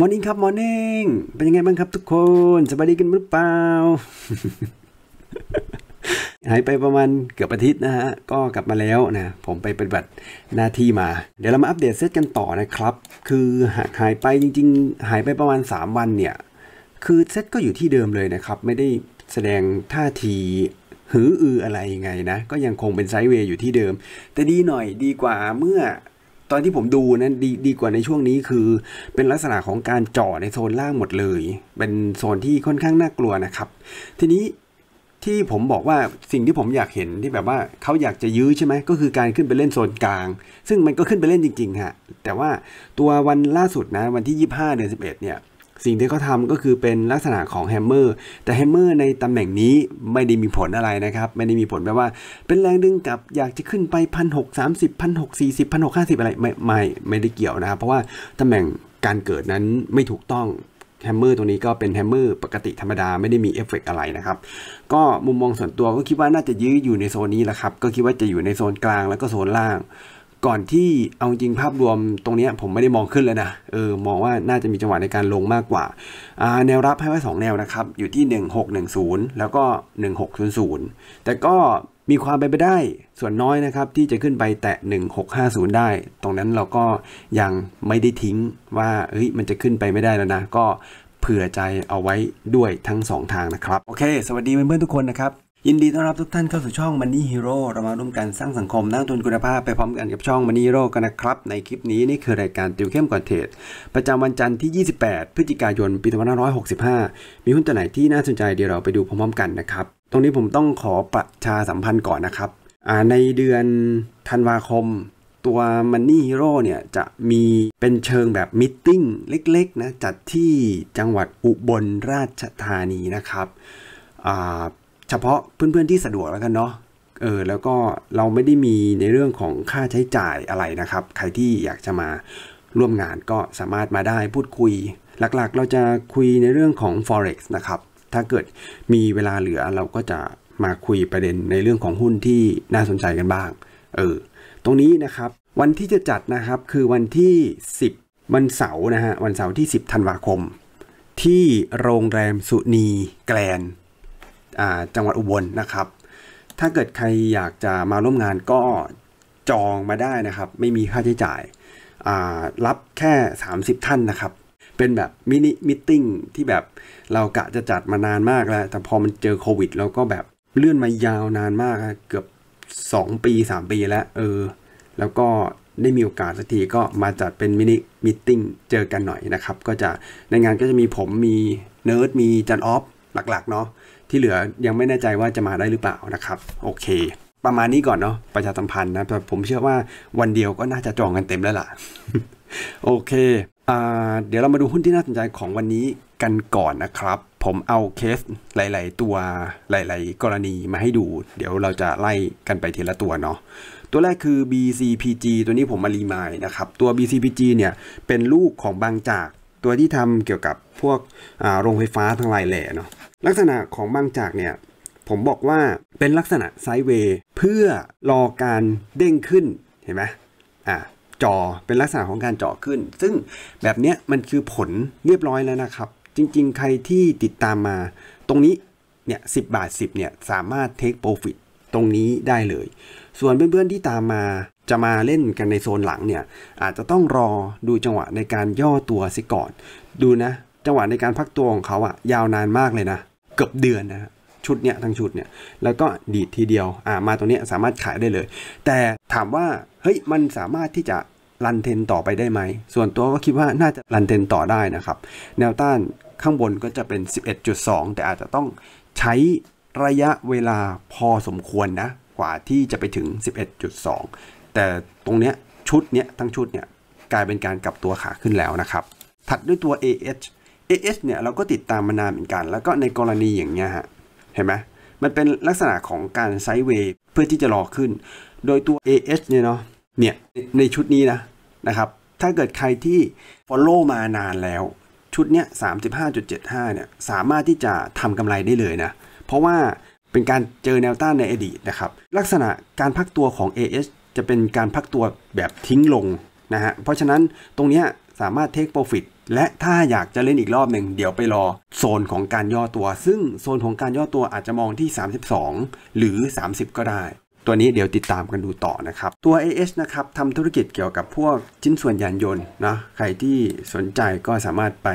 มอร์นิ่งครับมอร์นิ่งเป็นยังไงบ้างครับทุกคนสบายดีกันหรือเปล่าหายไปประมาณเกือบอาทิตย์นะฮะ ก็กลับมาแล้วนะ ผมไปปฏิบัติหน้าที่มา เดี๋ยวเรามาอัปเดตเซตกันต่อนะครับ คือหายไปจริงๆ หายไปประมาณ 3 วันเนี่ย คือเซตก็อยู่ที่เดิมเลยนะครับ ไม่ได้แสดงท่าที หืออืออะไรยังไงนะ ก็ยังคงเป็นไซด์เวย์อยู่ที่เดิม แต่ดีหน่อยดีกว่าเมื่อตอนที่ผมดูนะั้นดีดีกว่าในช่วงนี้คือ เป็นลักษณะของการจ่อในโซนล่างหมดเลย เป็นโซนที่ค่อนข้างน่ากลัวนะครับ ทีนี้ที่ผมบอกว่าสิ่งที่ผมอยากเห็นที่แบบว่าเขาอยากจะยื้อใช่ไหมก็คือการขึ้นไปเล่นโซนกลาง ซึ่งมันก็ขึ้นไปเล่นจริงๆฮะแต่ว่าตัววันล่าสุดนะวันที่25เดือน 11เนี่ยสิ่งที่เขาทาก็คือเป็นลักษณะของแฮมเมอร์แต่แฮมเมอร์ในตำแหน่งนี้ไม่ได้มีผลอะไรนะครับไม่ได้มีผลแปลว่าเป็นแรงดึงกับอยากจะขึ้นไปพันหกสามสิบพันหกสี่สิบพันหกห้าสิบอะไรไม่ไม่ ไม่ได้เกี่ยวนะครับ เพราะว่าตำแหน่งการเกิดนั้นไม่ถูกต้องแฮมเมอร์ตัวนี้ก็เป็นแฮมเมอร์ปกติธรรมดาไม่ได้มีเอฟเฟกอะไรนะครับ ก็มุมมองส่วนตัวก็คิดว่าน่าจะยื้ออยู่ในโซนนี้แหละครับก็คิดว่าจะอยู่ในโซนกลาง แล้วก็โซนล่างก่อนที่เอาจริงภาพรวมตรงนี้ผมไม่ได้มองขึ้นเลยนะ เออมองว่าน่าจะมีจังหวะในการลงมากกว่า แนวรับให้ไว้2แนวนะครับอยู่ที่ 1610 แล้วก็ 1600 แต่ก็มีความเป็นไปได้ส่วนน้อยนะครับ ที่จะขึ้นไปแตะ 1650 ได้ ตรงนั้นเราก็ยังไม่ได้ทิ้งว่าเฮ้ยมันจะขึ้นไปไม่ได้แล้วนะ ก็เผื่อใจเอาไว้ด้วยทั้ง 2 ทางนะครับโอเค สวัสดีเพื่อนๆทุกคนนะครับยินดีต้อนรับทุกท่านเข้าสู่ช่อง Money Hero เรามาร่วมกันสร้างสังคมนักทุนคุณภาพไปพร้อมกันกับช่อง Money Hero กันนะครับ ในคลิปนี้นี่คือรายการติวเข้มก่อนเทรดประจำวันจันทร์ที่ 28 พฤศจิกายน ปี 2565 มีหุ้นตัวไหนที่น่าสนใจเดี๋ยวเราไปดูพร้อมๆ กันนะครับ ตรงนี้ผมต้องขอประชาสัมพันธ์ก่อนนะครับในเดือนธันวาคมตัว Money Hero เนี่ยจะมีเป็นเชิงแบบมิทติ้งเล็กๆนะจัดที่จังหวัดอุบลราชธานีนะครับเฉพาะเพื่อนๆที่สะดวกแล้วกันเนาะ เออ แล้วก็เราไม่ได้มีในเรื่องของค่าใช้จ่ายอะไรนะครับ ใครที่อยากจะมาร่วมงานก็สามารถมาได้พูดคุย หลักๆเราจะคุยในเรื่องของ forex นะครับ ถ้าเกิดมีเวลาเหลือเราก็จะมาคุยประเด็นในเรื่องของหุ้นที่น่าสนใจกันบ้าง เออ ตรงนี้นะครับ วันที่จะจัดนะครับคือวันที่ 10 วันเสาร์นะฮะวันเสาร์ที่ 10ธันวาคม ที่โรงแรมสุนีแกลนจังหวัดอุบลนนะครับถ้าเกิดใครอยากจะมาร่วมงานก็จองมาได้นะครับไม่มีค่าใช้จ่ายรับแค่30ท่านนะครับเป็นแบบมินิมิ팅ที่แบบเรากะจะจัดมานานมากแล้วแต่พอมันเจอโควิดเราก็แบบเลื่อนมายาวนานมากเกือบ2ปี3ปีแล้วเออแล้วก็ได้มีโอกาสสักทีก็มาจัดเป็นมินิมิทติ้งเจอกันหน่อยนะครับก็จะในงานก็จะมีผมมีเนิร์ดมีจันออฟหลักๆเนาะที่เหลือยังไม่แน่ใจว่าจะมาได้หรือเปล่านะครับ โอเค ประมาณนี้ก่อนเนาะประชาสัมพันธ์นะแต่ผมเชื่อว่าวันเดียวก็น่าจะจองกันเต็มแล้วล่ะ โอเคเดี๋ยวเรามาดูหุ้นที่น่าสนใจของวันนี้กันก่อนนะครับ ผมเอาเคสหลายๆตัวหลายๆกรณีมาให้ดู เดี๋ยวเราจะไล่กันไปทีละตัวเนาะตัวแรกคือ BCPG ตัวนี้ผมมารีมายนะครับตัว BCPG เนี่ยเป็นลูกของบางจากตัวที่ทำเกี่ยวกับพวกโรงไฟฟ้าทั้งหลายแหล่เนาะลักษณะของบางจากเนี่ยผมบอกว่าเป็นลักษณะไซด์เวย์เพื่อรอการเด้งขึ้นเห็นไหมอ่าจอเป็นลักษณะของการเจาะขึ้น ซึ่งแบบเนี้ยมันคือผลเรียบร้อยแล้วนะครับ จริงๆ ใครที่ติดตามมาตรงนี้เนี่ยสิบาท 10เนี่ย สามารถเทคโปรฟิตตรงนี้ได้เลย ส่วนเพื่อนๆที่ตามมาจะมาเล่นกันในโซนหลังเนี่ย อาจจะต้องรอดูจังหวะในการย่อตัวสิก่อนดูนะจังหวะในการพักตัวของเขาอะยาวนานมากเลยนะ เกือบเดือนนะชุดเนี้ยทั้งชุดเนี่ย แล้วก็ดีดทีเดียว อ่ามาตัวเนี้ยสามารถขายได้เลย แต่ถามว่าเฮ้ยมันสามารถที่จะรันเทนต่อไปได้ไหมส่วนตัวก็คิดว่าน่าจะรันเทนต่อได้นะครับ แนวต้านข้างบนก็จะเป็น 11.2 แต่อาจจะต้องใช้ระยะเวลาพอสมควรนะกว่าที่จะไปถึง 11.2 แต่ตรงเนี้ยชุดเนี้ยทั้งชุดเนี้ยกลายเป็นการกลับตัวขาขึ้นแล้วนะครับถัดด้วยตัว AH AS เนี่ยเราก็ติดตามมานานเหมือนกัน แล้วก็ในกรณีอย่างเงี้ยฮะเห็นไหมมันเป็นลักษณะของการไซด์เวย์เพื่อที่จะรอขึ้น โดยตัว AS เนี่ยเนาะเนี่ยในชุดนี้นะนะครับถ้าเกิดใครที่ follow มานานแล้วชุดเนี้ย35.75เนี่ยสามารถที่จะทำกำไรได้เลยนะเพราะว่าเป็นการเจอแนวต้านในอดีตนะครับลักษณะการพักตัวของ AS จะเป็นการพักตัวแบบทิ้งลงนะฮะเพราะฉะนั้นตรงเนี้ยสามารถ take profit และถ้าอยากจะเล่นอีกรอบหนึ่ง เดี๋ยวไปรอโซนของการย่อตัว ซึ่งโซนของการย่อตัวอาจจะมองที่ 32 หรือ 30 ก็ได้ ตัวนี้เดี๋ยวติดตามกันดูต่อนะครับตัว AS นะครับทำธุรกิจเกี่ยวกับพวกชิ้นส่วนยานยนต์นะใครที่สนใจก็สามารถไป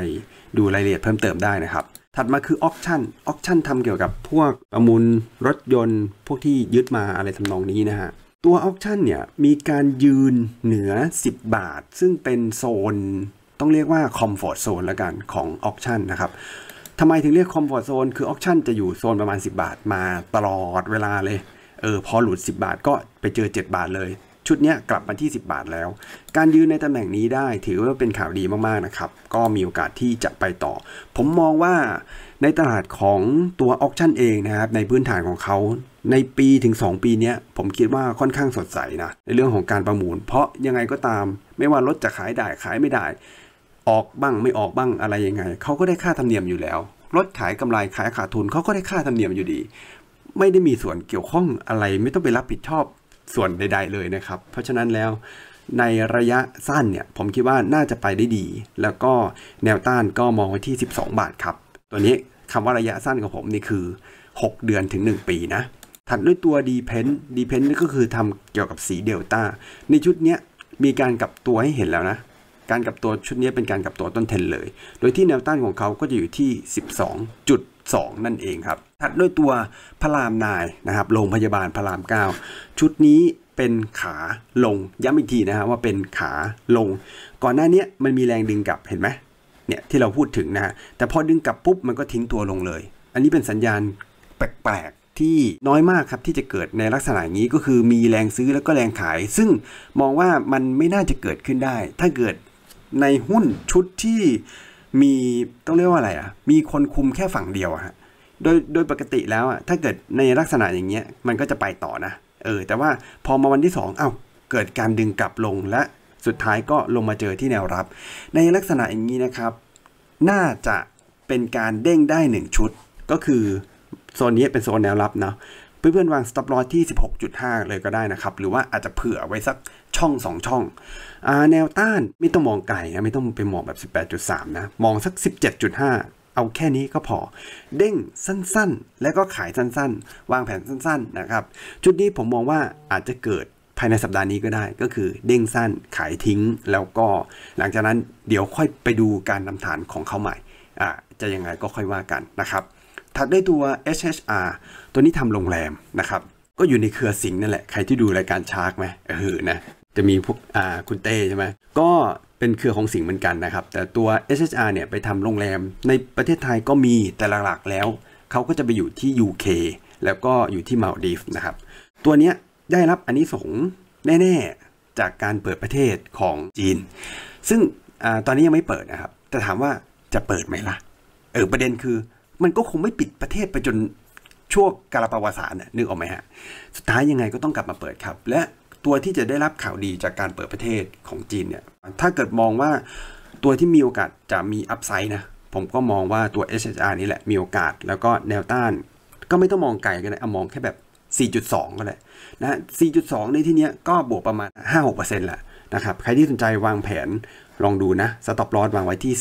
ดูรายละเอียดเพิ่มเติมได้นะครับ ถัดมาคือออกชั่นออกชั่นทำเกี่ยวกับพวกประมูลรถยนต์ พวกที่ยึดมาอะไรทำนองนี้นะฮะตัวออกชั่นเนี่ยมีการยืนเหนือ10 บาท ซึ่งเป็นโซนต้องเรียกว่าคอมฟอร์ทโซนละกันของออคชั่นนะครับ ทำไมถึงเรียกคอมฟอร์ทโซนคือออคชั่นจะอยู่โซนประมาณ 10 บาทมาตลอดเวลาเลย เออ พอหลุด 10 บาทก็ไปเจอ 7 บาทเลย ชุดนี้กลับมาที่ 10 บาทแล้ว การยืนในตำแหน่งนี้ได้ถือว่าเป็นข่าวดีมาก ๆ นะครับ ก็มีโอกาสที่จะไปต่อ ผมมองว่าในตลาดของตัวออคชั่นเองนะครับ ในพื้นฐานของเขาในปีถึง 2 ปีนี้ผมคิดว่าค่อนข้างสดใสนะในเรื่องของการประมูล เพราะยังไงก็ตามไม่ว่ารถจะขายได้ขายไม่ได้ออกบ้างไม่ออกบ้างอะไรยังไงเขาก็ได้ค่าธรรมเนียมอยู่แล้วลดขายกำไรขายขาดทุนเขาก็ได้ค่าธรรมเนียมอยู่ดี ไม่ได้มีส่วนเกี่ยวข้องอะไรไม่ต้องไปรับผิดชอบส่วนใด ๆ เลยนะครับเพราะฉะนั้นแล้วในระยะสั้นเนี่ยผมคิดว่าน่าจะไปได้ดี แล้วก็แนวต้านก็มองไว้ที่ 12 บาทครับตัวนี้คำว่าระยะสั้นของผมนี่คือ 6 เดือนถึง 1 ปีนะถัดด้วยตัว d e p e n d d e p e n d ก็คือทำเกี่ยวกับสีเดลต้า ในชุดเนี้ยมีการกลับตัวให้เห็นแล้วนะการกลับตัวชุดนี้เป็นการกลับตัวต้นเทนเลย โดยที่แนวต้านของเขาก็จะอยู่ที่ 12.2 นั่นเองครับ ถัดด้วยตัวพระรามนายนะครับโรงพยาบาลพระราม 9 ชุดนี้เป็นขาลงย้ำอีกทีนะฮะว่าเป็นขาลง ก่อนหน้านี้มันมีแรงดึงกลับเห็นไหมเนี่ยที่เราพูดถึงนะฮะแต่พอดึงกลับปุ๊บมันก็ทิ้งตัวลงเลย อันนี้เป็นสัญญาณแปลกที่น้อยมากครับที่จะเกิดในลักษณะนี้ก็คือมีแรงซื้อแล้วก็แรงขาย ซึ่งมองว่ามันไม่น่าจะเกิดขึ้นได้ ถ้าเกิดในหุ้นชุดที่มีต้องเรียกว่าอะไรอ่ะ มีคนคุมแค่ฝั่งเดียวอะฮะโดยโดยปกติแล้วอ่ะถ้าเกิดในลักษณะอย่างเงี้ยมันก็จะไปต่อนะเออแต่ว่าพอมาวันที่ 2 เอา้าเกิดการดึงกลับลงและสุดท้ายก็ลงมาเจอที่แนวรับ ในลักษณะอย่างนี้นะครับ น่าจะเป็นการเด้งได้ 1 ชุด ก็คือ โซนนี้เป็นโซนแนวรับเนาะเพื่อนๆวาง stop loss ที่ 16.5 เลยก็ได้นะครับหรือว่าอาจจะเผื่อไว้สักช่องสองช่องอแนวต้านไม่ต้องมองไกลนะไม่ต้องไปมองแบบ 18.3นะมองสัก 17.5 เอาแค่นี้ก็พอเด้งสั้นๆ และก็ขายสั้นๆ วางแผนสั้นๆนะครับจุดนี้ผมมองว่าอาจจะเกิดภายในสัปดาห์นี้ก็ได้ ก็คือเด้งสั้น ขายทิ้งแล้วก็ หลังจากนั้นเดี๋ยวค่อยไปดูการนำฐานของเขาใหม่อ่าจะยังไงก็ค่อยว่ากันนะครับ ถัดได้ตัว SHR ตัวนี้ทำโรงแรมนะครับ ก็อยู่ในเครือสิงนั่นแหละใครที่ดูรายการชาร์กไหมเออนะจะมีพวกอ่าคุณเต้ใช่ไหมก็เป็นเครือของสิงเหมือนกันนะครับ แต่ตัว SHR เนี่ยไปทำโรงแรมในประเทศไทยก็มีแต่หลักๆ แล้ว เขาก็จะไปอยู่ที่ UK แล้วก็อยู่ที่มาลดีฟนะครับ ตัวเนี้ยได้รับอันนี้สงแน่ ๆจากการเปิดประเทศของจีน ซึ่งอตอนนี้ยังไม่เปิดนะครับ แต่ถามว่าจะเปิดไหมล่ะเออประเด็นคือมันก็คงไม่ปิดประเทศไปจนช่วงกาลประวัติศาสตร์นึกออกไหมฮะสุดท้ายยังไงก็ต้องกลับมาเปิดครับและตัวที่จะได้รับข่าวดีจากการเปิดประเทศของจีนเนี่ย ถ้าเกิดมองว่าตัวที่มีโอกาสจะมีอัพไซด์นะ ผมก็มองว่าตัว SHR นี่แหละมีโอกาส แล้วก็แนวต้าน ก็ไม่ต้องมองไกลกันนะเอามองแค่แบบ 4.2 ก็แหละนะ 4.2 ในที่นี้ก็บวกประมาณ 5-6%แหละนะครับ ใครที่สนใจวางแผนลองดูนะ สต็อปลอสวางไว้ที่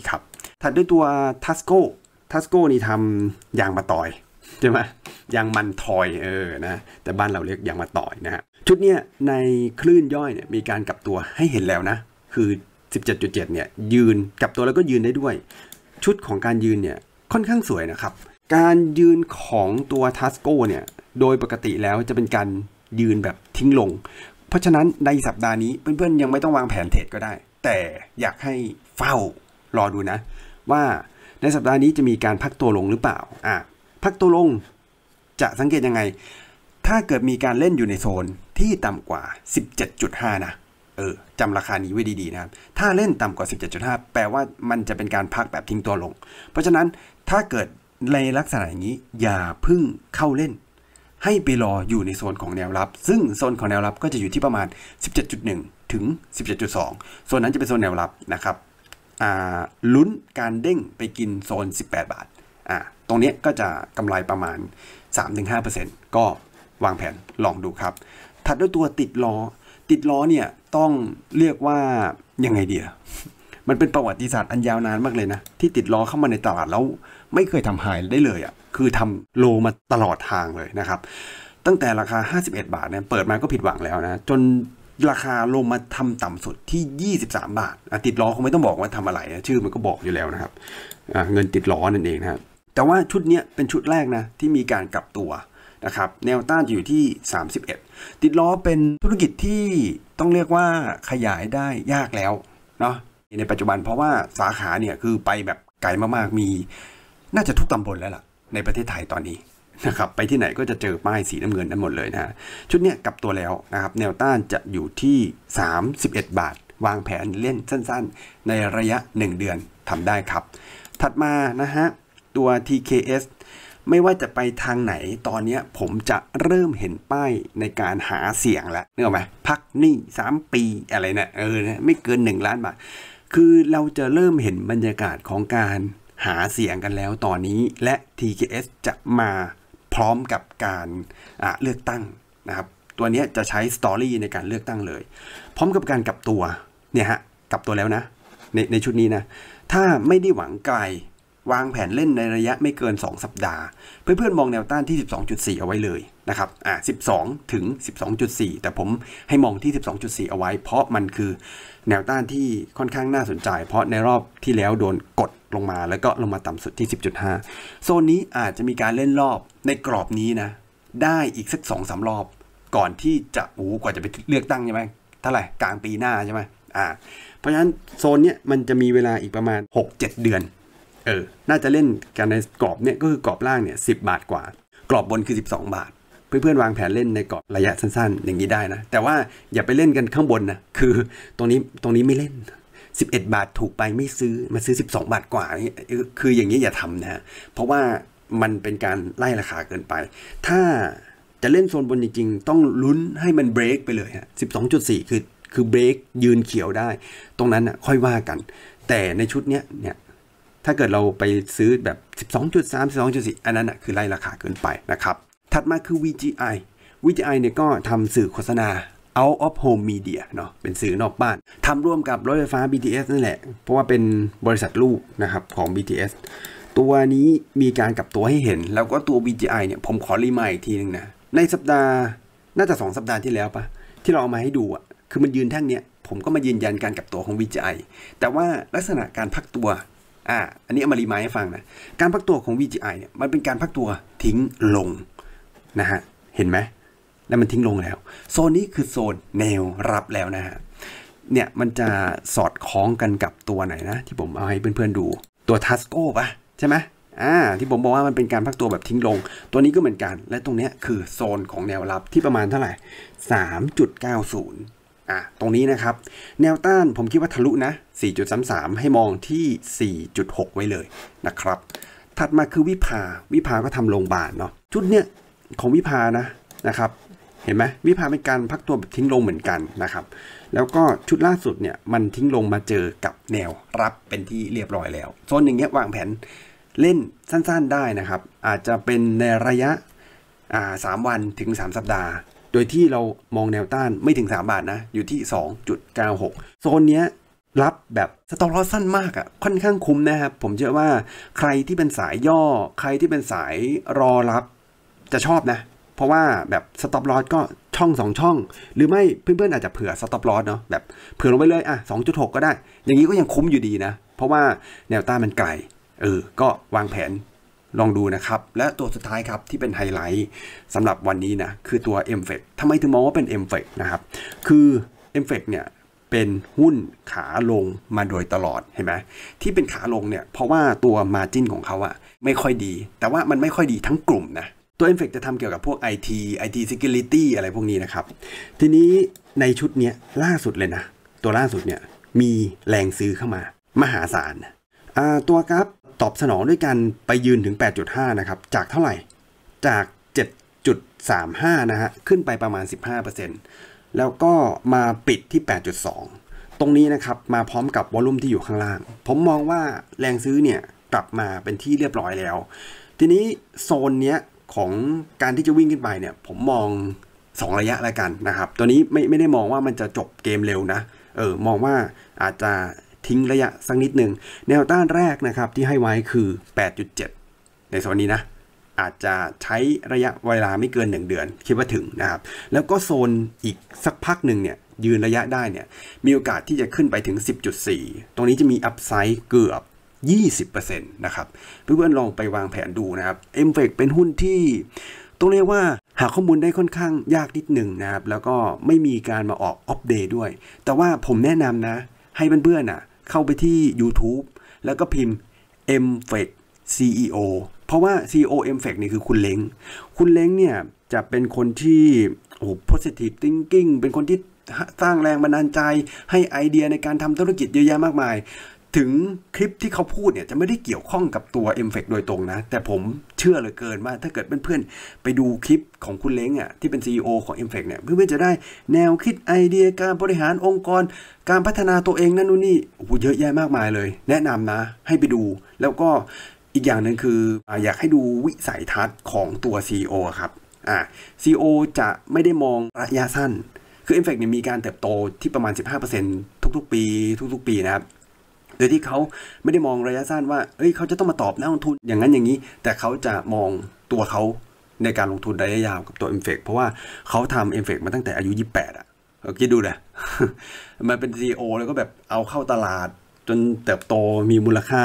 3.74 ครับ ถัดด้วยตัวทัสโก้ทัสโก้นี่ทำยางมาต่อยใช่ไหมยางมันทอยเออ นะ แต่บ้านเราเรียกยางมาต่อยนะฮะชุดเนี้ยในคลื่นย่อยเนี่ยมีการกลับตัวให้เห็นแล้วนะ คือ 17.7เนี่ย ยืนกลับตัวแล้วก็ยืนได้ด้วย ชุดของการยืนเนี่ยค่อนข้างสวยนะครับ การยืนของตัวทัสโกเนี่ยโดยปกติแล้วจะเป็นการยืนแบบทิ้งลง เพราะฉะนั้นในสัปดาห์นี้เพื่อนๆ ยังไม่ต้องวางแผนเทรดก็ได้ แต่อยากให้เฝ้ารอดูนะ ว่าในสัปดาห์นี้จะมีการพักตัวลงหรือเปล่าอ่ะพักตัวลงจะสังเกตยังไงถ้าเกิดมีการเล่นอยู่ในโซนที่ต่ำกว่า 17.5 นะ เออจำราคานี้ไว้ดีๆนะครับ ถ้าเล่นต่ำกว่า 17.5 แปลว่ามันจะเป็นการพักแบบทิ้งตัวลง เพราะฉะนั้นถ้าเกิดในลักษณะอย่างนี้ อย่าพึ่งเข้าเล่น ให้ไปรออยู่ในโซนของแนวรับ ซึ่งโซนของแนวรับก็จะอยู่ที่ประมาณ 17.1 ถึง 17.2โซนนั้นจะเป็นโซนแนวรับนะครับลุ้นการเด้งไปกินโซน 18 บาทอ่าตรงนี้ก็จะกำไรประมาณ 3-5%ก็วางแผนลองดูครับ ถัดด้วยตัวติดล้อ ติดล้อเนี่ยต้องเรียกว่ายังไงเดียมันเป็นประวัติศาสตร์อันยาวนานมากเลยนะ ที่ติดล้อเข้ามาในตลาดแล้ว ไม่เคยทำหายได้เลยอะ่ะ คือทำโลมาตลอดทางเลยนะครับ ตั้งแต่ราคา 51 บาทเนี่ยเปิดมาก็ผิดหวังแล้วนะจนราคาลงมาทำต่ำสุดที่ 23 บาท ติดล้อคงไม่ต้องบอกว่าทำอะไรนะชื่อมันก็บอกอยู่แล้วนะครับ เงินติดล้อนั่นเองนะครับแต่ว่าชุดนี้เป็นชุดแรกนะ ที่มีการกลับตัวนะครับแนวต้านอยู่ที่ 31 ติดล้อเป็นธุรกิจที่ต้องเรียกว่าขยายได้ยากแล้วเนาะในปัจจุบันเพราะว่าสาขาเนี่ยคือไปแบบไกลมาก ๆ มี น่าจะทุกตำบลแล้วล่ะในประเทศไทยตอนนี้นะครับไปที่ไหนก็จะเจอป้ายสีน้ำเงินนั้นหมดเลยนะชุดเนี้ยกลับตัวแล้วนะครับแนวต้านจะอยู่ที่ 31 บาท วางแผนเล่นสั้นๆ ในระยะ 1 เดือนทำได้ครับ ถัดมานะฮะตัว TKS ไม่ว่าจะไปทางไหนตอนนี้ผมจะเริ่มเห็นป้ายในการหาเสียงแล้วนึกออกไหมพักหนี้3ปีอะไรเนะี่ยเออนะไม่เกิน 1 ล้านบาทคือเราจะเริ่มเห็นบรรยากาศของการหาเสียงกันแล้วตอนนี้และ TKS จะมาพร้อมกับการเลือกตั้งนะครับตัวนี้จะใช้สตอรี่ในการเลือกตั้งเลย พร้อมกับการกลับตัวเนี่ยฮะกลับตัวแล้วนะ ในในชุดนี้ นะ ถ้าไม่ได้หวังไกลวางแผนเล่นในระยะไม่เกิน 2 สัปดาห์ เพื่อนๆ มองแนวต้านที่ 12.4 เอาไว้เลยนะครับ อ่า12 ถึง 12.4 แต่ผมให้มองที่ 12.4 เอาไว้ เพราะมันคือแนวต้านที่ค่อนข้างน่าสนใจ เพราะในรอบที่แล้วโดนกดลงมา แล้วก็ลงมาต่ำสุดที่ 10.5 โซนนี้อาจจะมีการเล่นรอบในกรอบนี้นะได้อีกสัก2งสารอบก่อนที่จะโอ้กว่าจะไปเลือกตั้งใช่ไหมเท่าไหร่กลางปีหน้าใช่ไหมอ่า เพราะฉะนั้นโซนเนี้ยมันจะมีเวลาอีกประมาณ 6-7 เดือนออน่าจะเล่นกันในกรอบเนี่ยก็คือกรอบล่างเนี่ยสิบาทกว่า กรอบบนคือ 12 บาท เพื่อนๆวางแผนเล่นในกรอบระยะสั้นๆ อย่างนี้ได้นะ แต่ว่าอย่าไปเล่นกันข้างบนนะคือตรงนี้ตรงนี้ไม่เล่น 11 บาทถูกไปไม่ซื้อมาซื้อ 12 บาทกว่า คืออย่างนี้อย่าทำนะเพราะว่ามันเป็นการไล่ราคาเกินไป ถ้าจะเล่นโซนบนจริง ๆต้องลุ้นให้มันเบรกไปเลยฮะ12.4 คือคือเบรกยืนเขียวได้ตรงนั้นอ่ะค่อยว่ากัน แต่ในชุดเนี้ยเนี่ยถ้าเกิดเราไปซื้อแบบ 12.3 12.4 อันนั้นคือไล่ราคาเกินไปนะครับ ถัดมาคือ VGI VGI เนี่ยก็ทำสื่อโฆษณา out of home media เนาะเป็นสื่อนอกบ้าน ทำร่วมกับรถไฟฟ้า BTS นั่นแหละ เพราะว่าเป็นบริษัทลูกนะครับของ BTS ตัวนี้มีการกลับตัวให้เห็น แล้วก็ตัว VGI เนี่ยผมขอรีมายอีกทีนึงนะ ในสัปดาห์ น่าจะ 2 สัปดาห์ที่แล้วปะที่เราเอามาให้ดูอะคือมันยืนแท่งเนี้ยผมก็มายืนยันการกลับตัวของ VGI แต่ว่าลักษณะการพักตัวอ่าอันนี้เอามารีมายให้ฟังนะ การพักตัวของ VGI เนี่ยมันเป็นการพักตัวทิ้งลงนะฮะ เห็นไหมแล้วมันทิ้งลงแล้ว โซนนี้คือโซนแนวรับแล้วนะฮะ เนี่ย มันจะสอดคล้องกันกับตัวไหนนะที่ผมเอาให้เพื่อนๆดูตัวทัสโก้ปะใช่ไหมอ่า ที่ผมบอกว่ามันเป็นการพักตัวแบบทิ้งลง ตัวนี้ก็เหมือนกัน และตรงเนี้ยคือโซนของแนวรับที่ประมาณเท่าไหร่3.90่ะตรงนี้นะครับแนวต้านผมคิดว่าทะลุนะ 4.33 ให้มองที่ 4.6 ไว้เลยนะครับ ถัดมาคือวิภา วิภาก็ทำลงบาลเนาะ ชุดเนี้ยของวิภานะนะครับ เห็นไหมวิภาเป็นการพักตัวแบบทิ้งลงเหมือนกันนะครับ แล้วก็ชุดล่าสุดเนี่ยมันทิ้งลงมาเจอกับแนวรับเป็นที่เรียบร้อยแล้ว โซนอย่างเงี้ยวางแผนเล่นสั้นๆได้นะครับ อาจจะเป็นในระยะสามวันถึง 3 สัปดาห์โดยที่เรามองแนวต้านไม่ถึง 3 บาทนะอยู่ที่ 2.96 โซนเนี้ยรับแบบสต็อกลอสสั้นมากอะ่ะค่อนข้างคุ้มนะครับผมเชื่อว่าใครที่เป็นสายย่อ ใครที่เป็นสายรอรับจะชอบนะเพราะว่าแบบสต็อปลอสก็ช่อง 2 ช่องหรือไม่เพื่อนๆอาจจะเผื่อสต็อปลอสเนาะแบบเผื่อลงไปเลยอ่ะ 2.6 ก็ได้ อย่างนี้ก็ยังคุ้มอยู่ดีนะเพราะว่าแนวต้านมันไกลเออก็วางแผนลองดูนะครับ และตัวสุดท้ายครับ ที่เป็นไฮไลท์สำหรับวันนี้นะ คือตัว m f e c ทำไมถึงมองว่าเป็น m f e c นะครับ คือ m f e c เนี่ย เป็นหุ้นขาลงมาโดยตลอดเห็นไหมที่เป็นขาลงเนี่ยเพราะว่าตัวมาจินของเขาอะไม่ค่อยดี แต่ว่ามันไม่ค่อยดีทั้งกลุ่มนะ ตัว m f e c จะทำเกี่ยวกับพวก IT IT Security อะไรพวกนี้นะครับ ทีนี้ในชุดนี้ล่าสุดเลยนะตัวล่าสุดเนี่ยมีแรงซื้อเข้ามา มหาศาลตัวกราฟตอบสนองด้วยการไปยืนถึง 8.5 นะครับ จากเท่าไหร่ จาก 7.35 นะฮะ ขึ้นไปประมาณ 15%แล้วก็มาปิดที่ 8.2 ตรงนี้นะครับ มาพร้อมกับวอลุ่มที่อยู่ข้างล่าง ผมมองว่าแรงซื้อเนี่ยกลับมาเป็นที่เรียบร้อยแล้ว ทีนี้โซนเนี้ยของการที่จะวิ่งขึ้นไปเนี่ย ผมมอง 2 ระยะละกันนะครับ ตัวนี้ไม่ไม่ได้มองว่ามันจะจบเกมเร็วนะ เออมองว่าอาจจะทิ้งระยะสักนิดหนึ่ง แนวต้านแรกนะครับที่ให้ไว้คือ 8.7 ในโซนนี้นะอาจจะใช้ระยะเวลาไม่เกิน 1 เดือน คิดว่าถึงนะครับ แล้วก็โซนอีกสักพักหนึ่งเนี่ยยืนระยะได้เนี่ยมีโอกาสที่จะขึ้นไปถึง 10.4 ตรงนี้จะมีอัพไซด์เกือบ 20%นะครับเพื่อนๆลองไปวางแผนดูนะครับเอ็มเฟกเป็นหุ้นที่ต้องเรียกว่าหาข้อมูลได้ค่อนข้างยากนิดหนึ่งนะครับแล้วก็ไม่มีการมาออกอัปเดตด้วย แต่ว่าผมแนะนำนะให้เพื่อนๆะ่ะเข้าไปที่ YouTube แล้วก็พิมพ์ m f e c CEO เพราะว่า CEO m f e c นี่คือคุณเล้งคุณเล้งเนี่ยจะเป็นคนที่โอ้ positive thinking เป็นคนที่สร้างแรงบันดาลใจ ให้ไอเดียในการทำธุรกิจเยอะแยะมากมายถึงคลิปที่เขาพูดเนี่ยจะไม่ได้เกี่ยวข้องกับตัว m f e c โดยตรงนะ แต่ผมเชื่อเลยเกินว่าถ้าเกิดเพื่อนๆ ไปดูคลิปของคุณเล้งอ่ะที่เป็น CEO ของ m f e c เนี่ยเพื่อนๆจะได้แนวคิดไอเดียการบริหารองค์กร การพัฒนาตัวเองนั่นนู่นนี่โอ้โหเยอะแยะมากมายเลย แนะนำนะให้ไปดูแล้วก็อีกอย่างหนึ่งคืออยากให้ดูวิสัยทัศน์ของตัว CEO ครับอ่า CEO จะไม่ได้มองระยะสั้นคือ m f e c เนี่ยมีการเติบโตที่ประมาณ 15%ทุกๆ ปี ทุกๆ ปีนะครับโดยที่เขาไม่ได้มองระยะสั้นว่าเอ้ย เขาจะต้องมาตอบนักลงทุนอย่างนั้นอย่างนี้ แต่เขาจะมองตัวเขาในการลงทุนระยะยาวกับตัวเอมเฟกเพราะว่าเขาทำเอมเฟกมาตั้งแต่อายุ 28อะ่ะคิดดูนะมันเป็น c โอแล้วก็แบบเอาเข้าตลาดจนเติบโตมีมูลค่า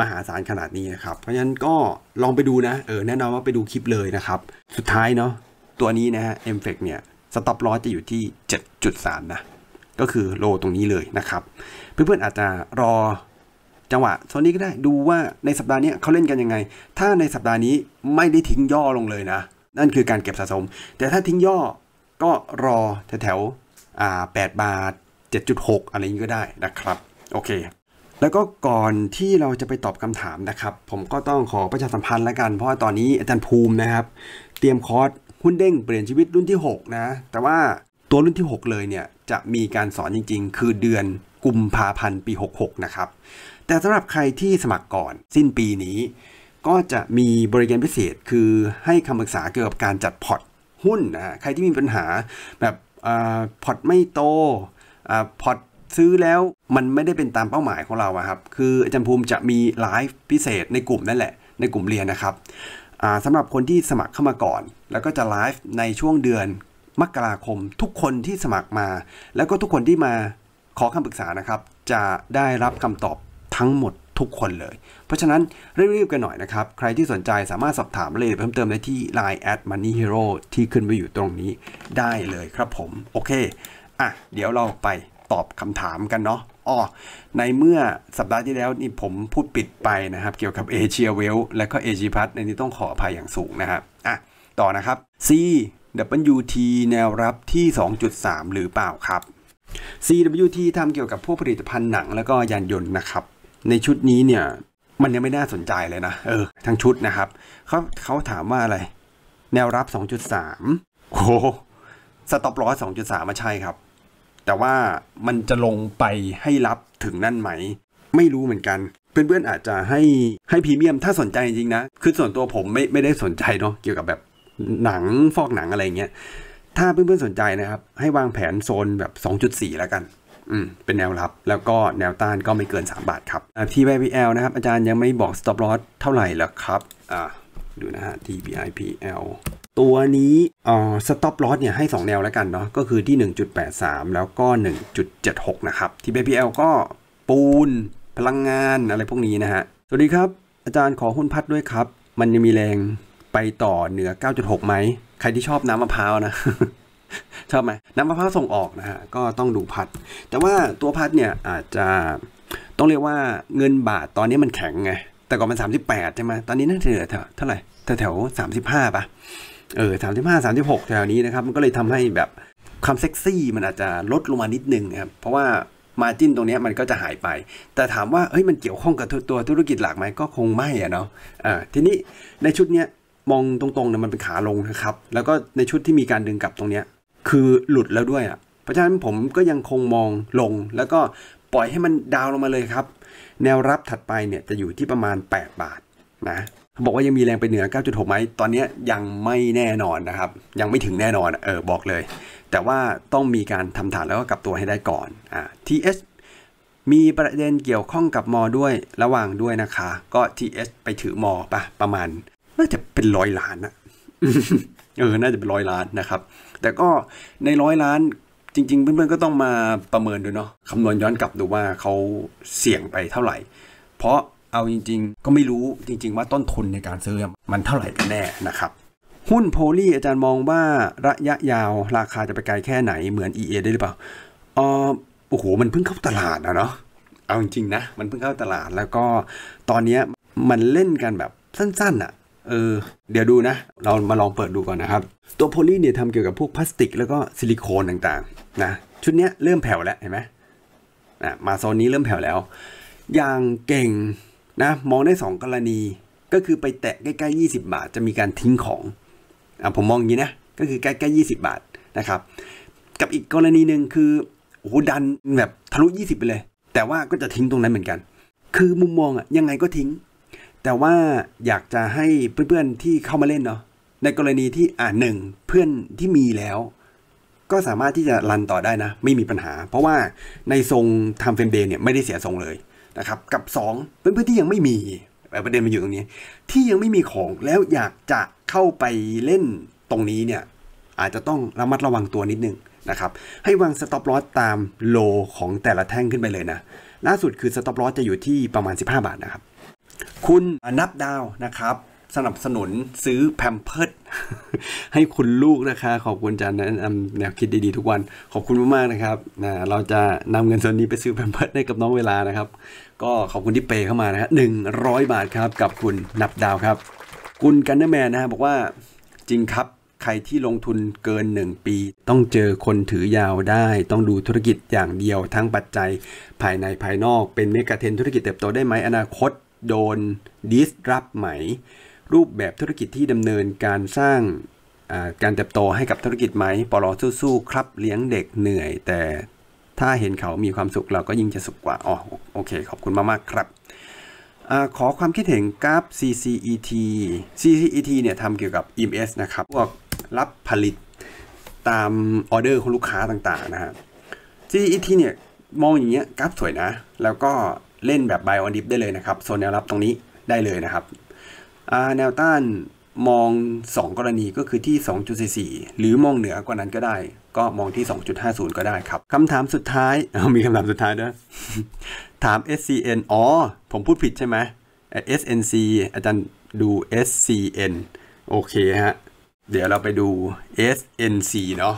มหาศาลขนาดนี้นะครับ เพราะฉะนั้นก็ลองไปดูนะ เออ แน่นอนว่าไปดูคลิปเลยนะครับ สุดท้ายเนาะ ตัวนี้นะฮะ เอมเฟกเนี่ยสต็อปลอสจะอยู่ที่ 7.3 นะก็คือโลตรงนี้เลยนะครับ เพื่อนๆอาจจะรอจังหวะโซนนี้ก็ได้ดูว่าในสัปดาห์นี้เขาเล่นกันยังไง ถ้าในสัปดาห์นี้ไม่ได้ทิ้งย่อลงเลยนะ นั่นคือการเก็บสะสม แต่ถ้าทิ้งย่อก็รอแถวๆแปดบาท 7.6 อะไรนี้ก็ได้นะครับโอเคแล้วก็ก่อนที่เราจะไปตอบคำถามนะครับ ผมก็ต้องขอประชาสัมพันธ์แล้วกันเพราะว่าตอนนี้อาจารย์ภูมินะครับ เตรียมคอร์สหุ้นเด้งเปลี่ยนชีวิตรุ่นที่ 6 นะ แต่ว่าตัวรุ่นที่ 6 เลยเนี่ยจะมีการสอนจริงๆ คือเดือนกุมภาพันธ์ปี 66นะครับแต่สำหรับใครที่สมัครก่อนสิ้นปีนี้ ก็จะมีบริการพิเศษคือให้คำปรึกษาเกี่ยวกับการจัดพอร์ตหุ้นนะใครที่มีปัญหาแบบอพอร์ตไม่โตอพอร์ตซื้อแล้วมันไม่ได้เป็นตามเป้าหมายของเราครับคืออาจารย์ภูมิจะมีไลฟ์พิเศษในกลุ่มนั่นแหละในกลุ่มเรียนนะครับสำหรับคนที่สมัครเข้ามาก่อน แล้วก็จะไลฟ์ในช่วงเดือนมกราคมทุกคนที่สมัครมา แล้วก็ทุกคนที่มาขอคำปรึกษานะครับจะได้รับคำตอบทั้งหมดทุกคนเลย เพราะฉะนั้นรีบๆกันหน่อยนะครับใครที่สนใจสามารถสอบถามรายละเอียดเพิ่มเติมได้ที่ Line at Money Hero ที่ขึ้นไปอยู่ตรงนี้ได้เลยครับผม โอเคอ่ะเดี๋ยวเราไปตอบคำถามกันเนาะอ๋อในเมื่อสัปดาห์ที่แล้วนี่ผมพูดปิดไปนะครับเกี่ยวกับเอเชียเวลและก็เอจีพัทในนี้ต้องขออภัยอย่างสูงนะครับอ่ะต่อนะครับ C WT แนวรับที่ 2.3 หรือเปล่าครับ CWT ทำเกี่ยวกับพวกผลิตภัณฑ์หนังแล้วก็ยานยนต์นะครับ ในชุดนี้เนี่ย มันยังไม่น่าสนใจเลยนะ เออทั้งชุดนะครับเขาเขาถามว่าอะไร แนวรับ 2.3โอ้สต็อปลอส2.3มาใช่ครับ แต่ว่ามันจะลงไปให้รับถึงนั่นไหม ไม่รู้เหมือนกัน เพื่อนๆ อาจจะให้ให้พรีเมียมถ้าสนใจจริงนะคือส่วนตัวผมไม่ไม่ได้สนใจเนาะเกี่ยวกับแบบหนังฟอกหนังอะไรเงี้ย ถ้าเพื่อนๆ สนใจนะครับ ให้วางแผนโซนแบบ 2.4 แล้วกัน อืม เป็นแนวรับ แล้วก็แนวต้านก็ไม่เกิน 3 บาทครับที่ VPL นะครับ อาจารย์ยังไม่บอก stop loss เท่าไหร่หรอครับ อ่าดูนะฮะ t v i p l ตัวนี้อ่าสต็อปลอ s เนี่ย ให้ 2 แนวแล้วกันเนาะก็คือที่ 1.83 แล้วก็ 1.76 นะครับที่ p l ก็ปูนพลังงานอะไรพวกนี้นะฮะสวัสดีครับอาจารย์ขอหุ้นพัดด้วยครับ มันยังมีแรงไปต่อเหนือ 9.6 ไหม ใครที่ชอบน้ำมะพร้าวนะ ชอบไหม น้ำมะพร้าวส่งออกนะฮะ ก็ต้องดูพัด แต่ว่าตัวพัดเนี่ยอาจจะต้องเรียกว่าเงินบาทตอนนี้มันแข็งไง แต่ก่อนมัน 38 ใช่ไหม ตอนนี้น่าจะเหลือเท่าไหร่แถว35 ป่ะ เออ 35 36 แถวนี้นะครับ มันก็เลยทำให้แบบ ความเซ็กซี่มันอาจจะลดลงมานิดนึงนะครับ เพราะว่ามาจิ้นตรงนี้มันก็จะหายไป แต่ถามว่า เฮ้ย มันเกี่ยวข้องกับตัวธุรกิจหลักไหมก็คงไม่อะเนาะ อ่า ทีนี้ในชุดเนี้ยมองตรงๆเนี่ยมันเป็นขาลงนะครับแล้วก็ในชุดที่มีการดึงกลับตรงเนี้ยคือหลุดแล้วด้วยอ่ะเพราะฉะนั้นผมก็ยังคงมองลงแล้วก็ปล่อยให้มันดาวลงมาเลยครับ แนวรับถัดไปเนี่ยจะอยู่ที่ประมาณ 8 บาทนะบอกว่ายังมีแรงไปเหนือ 9.6ไหมตอนนี้ยังไม่แน่นอนนะครับยังไม่ถึงแน่นอนเออบอกเลย แต่ว่าต้องมีการทำฐานแล้วก็กลับตัวให้ได้ก่อนอ่า TS มีประเด็นเกี่ยวข้องกับมอด้วยระหว่างด้วยนะคะ ก็ TS ไปถือมอปะประมาณน่าจะเป็นร้อยล้านอะเออ น่าจะเป็นร้อยล้านนะครับ แต่ก็ในร้อยล้านจริงๆ เพื่อนๆ ก็ต้องมาประเมินดูเนาะคำนวณย้อนกลับดูว่าเขาเสี่ยงไปเท่าไหร่ เพราะเอาจริง ๆ ก็ไม่รู้จริงๆ ว่าต้นทุนในการซื้อมันเท่าไหร่กันแน่นะครับ หุ้นโพลีอาจารย์มองว่าระยะยาวราคาจะไปไกลแค่ไหนเหมือน EA ได้หรือเปล่าออโอ้โห มันเพิ่งเข้าตลาดนะเนาะ เอาจริงๆนะ มันเพิ่งเข้าตลาดแล้วก็ตอนนี้มันเล่นกันแบบสั้นๆอะ่ะเออเดี๋ยวดูนะ เรามาลองเปิดดูก่อนนะครับ ตัวโพลีเนี่ยทำเกี่ยวกับพวกพลาสติก แล้วก็ซิลิโคนต่างๆนะชุดนี้เริ่มแผ่วแล้วเห็นไหมนะมาโซนนี้เริ่มแผ่วแล้ว อย่างเก่งนะมองได้2กรณี ก็คือไปแตะใกล้ๆ20 บาท จะมีการทิ้งของอ่ะผมมองอย่างนี้นะก็คือใกล้ๆ20 บาทนะครับ กับอีกกรณีหนึ่งคือโอ้ดันแบบทะลุ 20 ไปเลย แต่ว่าก็จะทิ้งตรงนั้นเหมือนกัน คือมุมมองอ่ะยังไงก็ทิ้งแต่ว่าอยากจะให้เพื่อน ๆที่เข้ามาเล่นเนาะในกรณีที่อ่าหนึ่งเพื่อนที่มีแล้วก็สามารถที่จะรันต่อได้นะไม่มีปัญหา เพราะว่าในทรงทำเฟรมเดย์เนี่ยไม่ได้เสียทรงเลยนะครับกับ 2 เพื่อนๆที่ยังไม่มี ประเด็นมันอยู่ตรงนี้ที่ยังไม่มีของแล้วอยากจะเข้าไปเล่นตรงนี้เนี่ยอาจจะต้องระมัดระวังตัวนิดนึงนะครับให้วางสต็อปลอสตามโลของแต่ละแท่งขึ้นไปเลยนะล่าสุดคือสต็อปลอสจะอยู่ที่ประมาณ 15 บาทนะครับคุณนับดาวนะครับ สนับสนุนซื้อแพมเพิร์ดให้คุณลูกนะคะขอบคุณจันนะนำแนวคิดดีๆทุกวันขอบคุณมากๆนะครับนะเราจะนำเงินส่วนนี้ไปซื้อแพมเพิร์ดให้กับน้องเวลานะครับ ก็ขอบคุณที่เปย์เข้ามานะฮะหนึ่งร้อยบาทครับ กับคุณนับดาวครับ คุณกันเนอร์แมนนะฮะบอกว่าจริงครับใครที่ลงทุนเกิน 1 ปี ต้องเจอคนถือยาวได้ ต้องดูธุรกิจอย่างเดียว ทั้งปัจจัยภายในภายนอก เป็นเมกะเทนธุรกิจเติบโตได้ไหมอนาคตโดนดิสรับไหม รูปแบบธุรกิจที่ดำเนินการสร้างการเติบโตให้กับธุรกิจไหมปลอสู้ๆครับเลี้ยงเด็กเหนื่อย แต่ถ้าเห็นเขามีความสุขเราก็ยิ่งจะสุขกว่าอ๋อโอเคขอบคุณมากๆครับอขอความคิดเห็นกราฟ CCET CCET เนี่ยทำเกี่ยวกับ EMS นะครับ พวกรับผลิตตามออเดอร์ของลูกค้าต่างๆนะฮะ CCET เนี่ยมองอย่างเงี้ยกราฟสวยนะ แล้วก็เล่นแบบไบออนดิฟได้เลยนะครับโซนแนวรับตรงนี้ได้เลยนะครับ แนวต้านมอง 2 กรณีก็คือที่ 2.44 หรือมองเหนือกว่านั้นก็ได้ ก็มองที่ 2.50 ก็ได้ครับคำถามสุดท้ายามีคำถามสุดท้ายด้วยถาม SCN อ๋อ ผมพูดผิดใช่ไหม SNC อาจารย์ดู SCN โอเคฮะ เดี๋ยวเราไปดู SNC เนาะ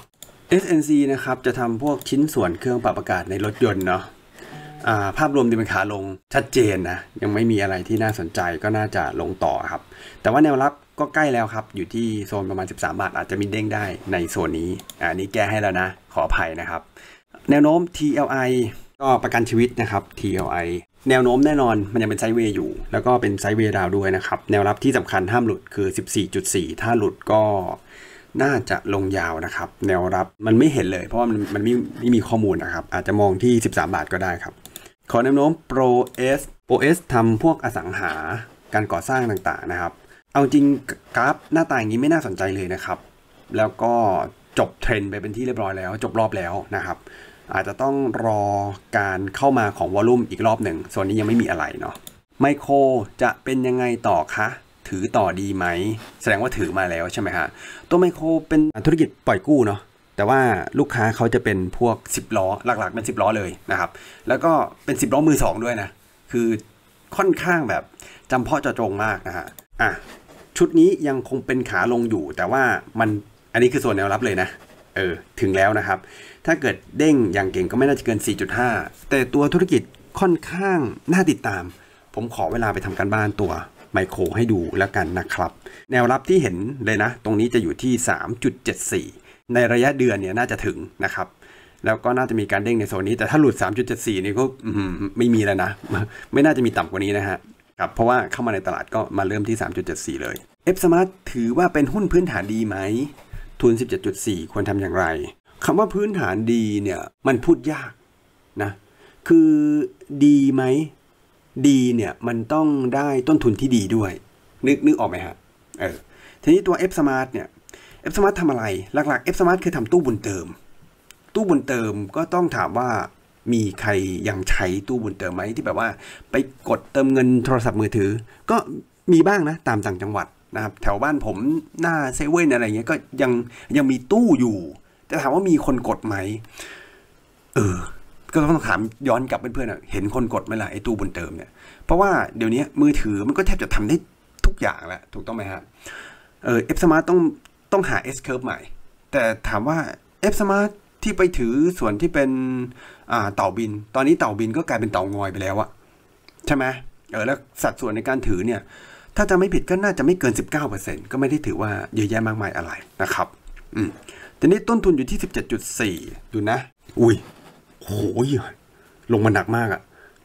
SNC นะครับ จะทำพวกชิ้นส่วนเครื่องปรับอากาศในรถยนต์เนาะภาพรวมดีมันขาลงชัดเจนนะยังไม่มีอะไรที่น่าสนใจก็น่าจะลงต่อครับ แต่ว่าแนวรับก็ใกล้แล้วครับ อยู่ที่โซนประมาณ 13 บาท อาจจะมีเด้งได้ในโซนนี้อันนี้แก้ให้แล้วนะ ขออภัยนะครับ แนวโน้ม TLI ก็ประกันชีวิตนะครับ TLI แนวโน้มแน่นอนมันยังเป็นไซเวย์อยู่ แล้วก็เป็นไซเวย์ดาวด้วยนะครับแนวรับที่สำคัญห้ามหลุดคือ 14.4 ถ้าหลุดก็น่าจะลงยาวนะครับแนวรับมันไม่เห็นเลย เพราะมันมันไม่ไม่มีข้อมูลนะครับ อาจจะมองที่ 13 บาทก็ได้ครับขอแนะโนำ Pro S Pro S ทำพวกอสังหาการก่อสร้างต่างๆนะครับ เอาจริงกราฟหน้าตาอย่างนี้ไม่น่าสนใจเลยนะครับ แล้วก็จบเทรนไปเป็นที่เรียบร้อยแล้วจบรอบแล้วนะครับ อาจจะต้องรอการเข้ามาของวอลลุ่มอีกรอบหนึ่ง ส่วนนี้ยังไม่มีอะไรเนาะ ไมโครจะเป็นยังไงต่อคะ ถือต่อดีไหม แสดงว่าถือมาแล้วใช่ไหมฮะ ตัวไมโครเป็นธุรกิจปล่อยกู้เนาะแต่ว่าลูกค้าเขาจะเป็นพวก 10ล้อหลักๆเป็น10ล้อเลยนะครับแล้วก็เป็น10ล้อมือ2 ด้วยนะ คือค่อนข้างแบบจำเพาะเจาะจงมากนะฮะอ่ะชุดนี้ยังคงเป็นขาลงอยู่ แต่ว่ามันอันนี้คือส่วนแนวรับเลยนะ เออ ถึงแล้วนะครับ ถ้าเกิดเด้งอย่างเก่งก็ไม่น่าจะเกิน 4.5 แต่ตัวธุรกิจค่อนข้างน่าติดตาม ผมขอเวลาไปทำการบ้านตัวไมโครให้ดูแล้วกันนะครับ แนวรับที่เห็นเลยนะตรงนี้จะอยู่ที่ 3.74ในระยะเดือนเนี่ยน่าจะถึงนะครับ แล้วก็น่าจะมีการเด้งในโซนนี้ แต่ถ้าหลุด 3.74 นี่ก็ไม่มีแล้วนะ ไม่น่าจะมีต่ำกว่านี้นะฮะครับ เพราะว่าเข้ามาในตลาดก็มาเริ่มที่ 3.74 เลย F Smart ถือว่าเป็นหุ้นพื้นฐานดีไหม ทุน 17.4 ควรทำอย่างไรคำว่าพื้นฐานดีเนี่ย มันพูดยากนะคือดีไหมดี เนี่ยมันต้องได้ต้นทุนที่ดีด้วย นึกนึกออกไหมฮะเออทีนี้ตัว F Smart เนี่ยเอฟสมาร์ททำอะไร หลักๆเอฟสมาร์ทคือทำตู้บุญเติม ตู้บุญเติมก็ต้องถามว่ามีใครยังใช้ตู้บุญเติมไหมที่แบบว่าไปกดเติมเงินโทรศัพท์มือถือ ก็มีบ้างนะ ตามต่างจังหวัดนะครับ แถวบ้านผมหน้าเซเว่นอะไรเงี้ยก็ยังยังมีตู้อยู่แต่ถามว่ามีคนกดไหมเออ ก็ต้องถามย้อนกลับเพื่อนๆเห็นคนกดไหมล่ะไอ้ตู้บุญเติมเนี่ย เพราะว่าเดี๋ยวนี้มือถือมันก็แทบจะทำได้ทุกอย่างแล้วถูกต้องไหมฮะ เออเอฟสมาร์ทต้องต้องหา S curve ใหม่ แต่ถามว่า F smart ที่ไปถือส่วนที่เป็น อ่าเต่าบิน ตอนนี้เต่าบินก็กลายเป็นเต่างอยไปแล้วอะใช่ไหมเออแล้วสัดส่วนในการถือเนี่ย ถ้าจะไม่ผิดก็น่าจะไม่เกิน 19%ก็ไม่ได้ถือว่าเยอะแยะมากมายอะไรนะครับ อืม ทีนี้ต้นทุนอยู่ที่ 17.4 ดูนะ อุ้ยโหยลงมาหนักมากอะ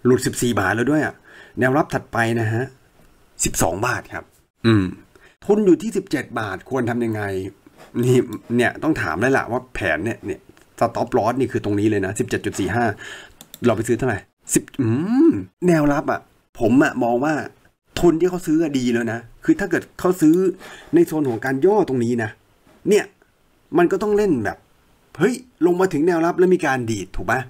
หลุด 14 บาทแล้วด้วยอะแนวรับถัดไปนะฮะ12บาทครับ อืมทุนอยู่ที่ 17 บาทควรทำยังไงนี่เนี่ยต้องถามได้ละว่าแผนเนี่ยเนี่ยสต็อปลอสนี่คือตรงนี้เลยนะ 17.45เราไปซื้อเท่าไหร่10อืมแนวรับอะ่ะ ผมอะมองว่าทุนที่เขาซื้อดีแล้วนะ คือถ้าเกิดเขาซื้อในโซนของการย่อตรงนี้นะ เนี่ยมันก็ต้องเล่นแบบ เฮ้ย ลงมาถึงแนวรับแล้วมีการดีด ถูกปะ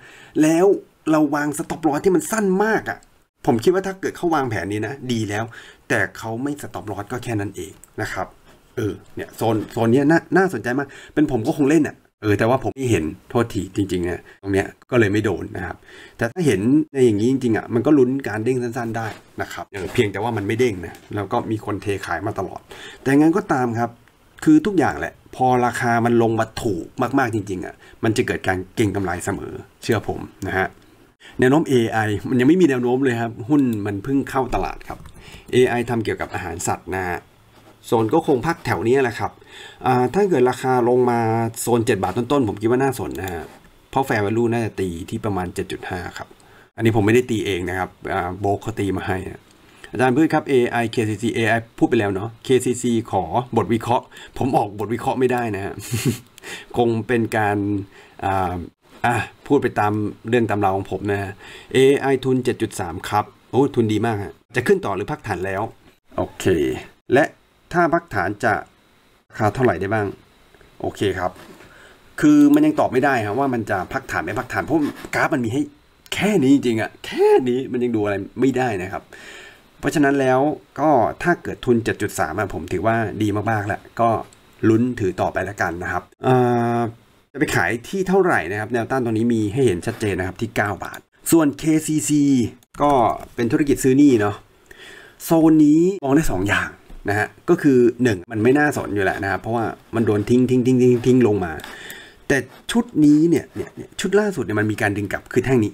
แล้วเราวางสต็อปลอสที่มันสั้นมากอะ่ะผมคิดว่าถ้าเกิดเขาวางแผนนี้นะดีแล้วแต่เขาไม่สต็อปลอสก็แค่นั้นเองนะครับ เออ เนี่ยโซนโซนนี้น่าน่าสนใจมาก เป็นผมก็คงเล่นอ่ะเออ แต่ว่าผมไม่เห็นโทษทีจริงๆเนี่ยตรงเนี้ยก็เลยไม่โดนนะครับ แต่ถ้าเห็นในอย่างนี้จริง ๆอ่ะ มันก็ลุ้นการเด้งสั้นๆได้นะครับเออเพียงแต่ว่ามันไม่เด้งนะ แล้วก็มีคนเทขายมาตลอด แต่งั้นก็ตามครับ คือทุกอย่างแหละ พอราคามันลงมาถูกมากๆจริงๆ อ่ะ มันจะเกิดการเก็งกำไรเสมอ เชื่อผมนะฮะ แนวโน้ม AI มันยังไม่มีแนวโน้มเลยครับ หุ้นมันเพิ่งเข้าตลาดครับ AI ทำเกี่ยวกับอาหารสัตว์นะฮะโซนก็คงพักแถวนี้แหละครับถ้าเกิดราคาลงมาโซน 7 บาทต้นๆ ผมคิดว่าน่าสนนะฮะเพราะแฟร์วลูน่าจะตีที่ประมาณ 7.5 ครับ อันนี้ผมไม่ได้ตีเองนะครับโบกเขาตีมาให้ อาจารย์พืดครับ AI KCC AI พูดไปแล้วเนาะ KCC ขอบทวิเคราะห์ ผมออกบทวิเคราะห์ไม่ได้นะฮะคงเป็นการอ่าพูดไปตามเรื่องตามราวของผมนะ AI ทุน7.3ครับโอ้ ทุนดีมากฮะจะขึ้นต่อหรือพักฐานแล้วโอเค และถ้าพักฐานจะราคาเท่าไหร่ได้บ้าง โอเคครับ คือมันยังตอบไม่ได้ครับว่ามันจะพักฐานไม่พักฐาน เพราะกราฟมันมีให้ แค่นี้จริงอะแค่นี้มันยังดูอะไรไม่ได้นะครับ เพราะฉะนั้นแล้วก็ถ้าเกิดทุน7.3อาะผมถือว่าดีมากๆแหละก็ลุ้นถือต่อไปแล้วกันนะครับจะไปขายที่เท่าไหร่นะครับ แนวต้านตรงนี้มีให้เห็นชัดเจนนะครับที่ 9 บาท ส่วน KCC ก็เป็นธุรกิจซื้อนี่เนาะโซนนี้มองได้ 2 อย่างนะฮะก็คือ 1 มันไม่น่าสนอยู่แหละนะครับเพราะว่ามันโดนทิ้ง ทิ้งทิ้งทิ้งทิ้งลงมา แต่ชุดนี้เนี่ยเนี่ยชุดล่าสุดเนี่ยมันมีการดึงกลับคือแท่งนี้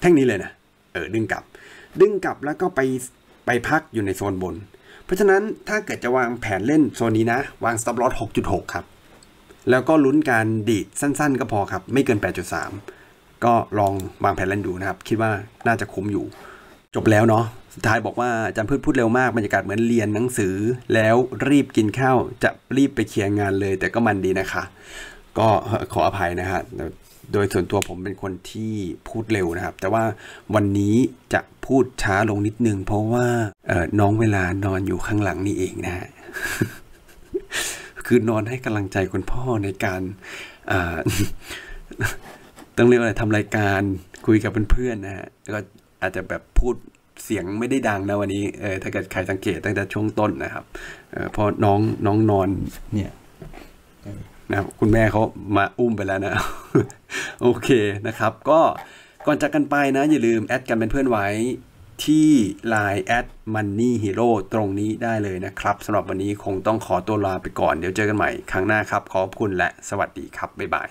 แท่งนี้เลยนะเออดึงกลับ ดึงกลับแล้วก็ไปไปพักอยู่ในโซนบน เพราะฉะนั้นถ้าเกิดจะวางแผนเล่นโซนนี้นะ วาง stop loss 6.6 ครับ แล้วก็ลุ้นการดีดสั้นๆ ก็พอครับ ไม่เกิน8.3ก็ลองวางแผนเล่นดูนะครับ คิดว่าน่าจะคุ้มอยู่ จบแล้วเนาะสุดท้ายบอกว่าจำพืชพูดเร็วมากบรรยากาศเหมือนเรียนหนังสือ แล้วรีบกินข้าว จะรีบไปเคลียร์งานเลย แต่ก็มันดีนะคะ ก็ขออภัยนะครับโดยส่วนตัวผมเป็นคนที่พูดเร็วนะครับ แต่ว่าวันนี้จะพูดช้าลงนิดนึงเพราะว่าน้องเวลานอนอยู่ข้างหลังนี่เองนะฮะคือนอนให้กำลังใจคุณพ่อในการต้องเรียกว่าอะไรทำรายการคุยกับเพื่อนๆนะฮะก็อาจจะแบบพูดเสียงไม่ได้ดังนะวันนี้เออถ้าเกิดใครสังเกตตั้งแต่ช่วงต้นนะครับเออพอน้องน้องนอน เนี่ยนะครับคุณแม่เขามาอุ้มไปแล้วนะ โอเคนะครับ ก็ก่อนจากกันไปนะอย่าลืมแอดกันเป็นเพื่อนไว้ ที่ Line แอดมันนี่ฮีโร่ตรงนี้ได้เลยนะครับสำหรับวันนี้คงต้องขอตัวลาไปก่อน เดี๋ยวเจอกันใหม่ครั้งหน้าครับ ขอบคุณและสวัสดีครับบ๊ายบาย